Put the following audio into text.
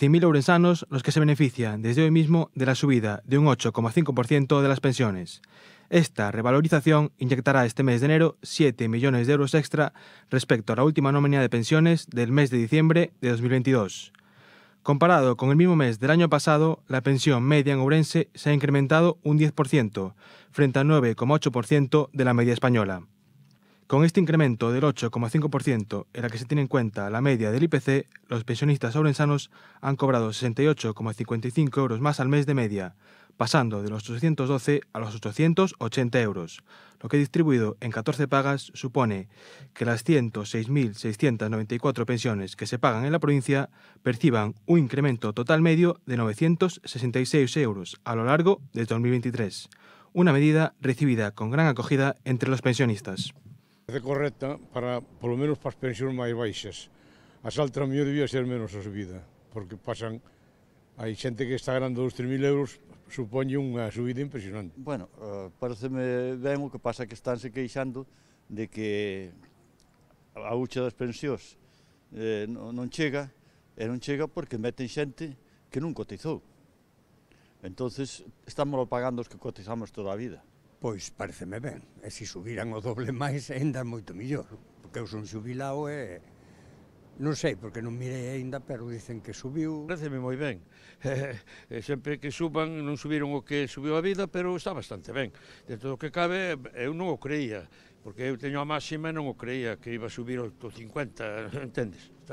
100.000 ourensanos los que se benefician desde hoy mismo de la subida de un 8,5% de las pensiones. Esta revalorización inyectará este mes de enero 7 millones de euros extra respecto a la última nómina de pensiones del mes de diciembre de 2022. Comparado con el mismo mes del año pasado, la pensión media en Ourense se ha incrementado un 10%, frente al 9,8% de la media española. Con este incremento del 8,5% en la que se tiene en cuenta la media del IPC, los pensionistas orensanos han cobrado 68,55 euros más al mes de media, pasando de los 812 a los 880 euros, lo que distribuido en 14 pagas supone que las 106.694 pensiones que se pagan en la provincia perciban un incremento total medio de 966 euros a lo largo de 2023, una medida recibida con gran acogida entre los pensionistas. É correcta para, polo menos, para as pensións máis baixas. As altas, mellor, debía ser menos a subida, porque pasan... Hai xente que está ganando 2.000 euros, supoñe unha subida impresionante. Bueno, uh, pareceme ben o que pasa que estánse queixando de que a hucha das pensións eh, non chega, e non chega porque meten xente que non cotizou. Entonces, estamos pagando os que cotizamos toda a vida. Pois pareceme ben, e se subiran o doble máis ainda moito millor, porque eu son xubilado e non sei, porque non mirei aínda, pero dicen que subiu. Pareceme moi ben. e sempre que suban, non subiron o que subiu a vida, pero está bastante ben. De todo o que cabe, eu non o creía, porque eu teño a máxima e non o creía que iba a subir o 50, entendes?